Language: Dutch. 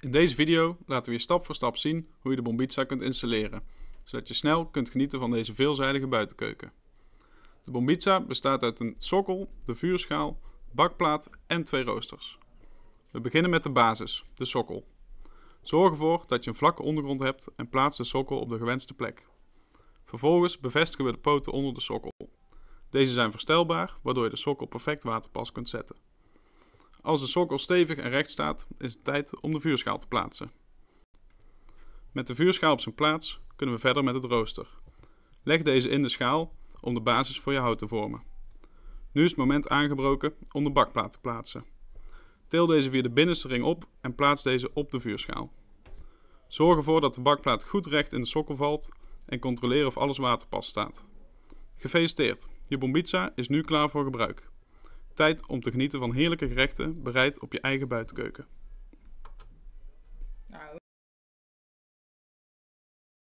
In deze video laten we je stap voor stap zien hoe je de Bombiza kunt installeren, zodat je snel kunt genieten van deze veelzijdige buitenkeuken. De Bombiza bestaat uit een sokkel, de vuurschaal, bakplaat en twee roosters. We beginnen met de basis, de sokkel. Zorg ervoor dat je een vlakke ondergrond hebt en plaats de sokkel op de gewenste plek. Vervolgens bevestigen we de poten onder de sokkel. Deze zijn verstelbaar, waardoor je de sokkel perfect waterpas kunt zetten. Als de sokkel stevig en recht staat, is het tijd om de vuurschaal te plaatsen. Met de vuurschaal op zijn plaats kunnen we verder met het rooster. Leg deze in de schaal om de basis voor je hout te vormen. Nu is het moment aangebroken om de bakplaat te plaatsen. Til deze via de binnenste ring op en plaats deze op de vuurschaal. Zorg ervoor dat de bakplaat goed recht in de sokkel valt en controleer of alles waterpas staat. Gefeliciteerd, je bombiza is nu klaar voor gebruik. Tijd om te genieten van heerlijke gerechten bereid op je eigen buitenkeuken. Nou,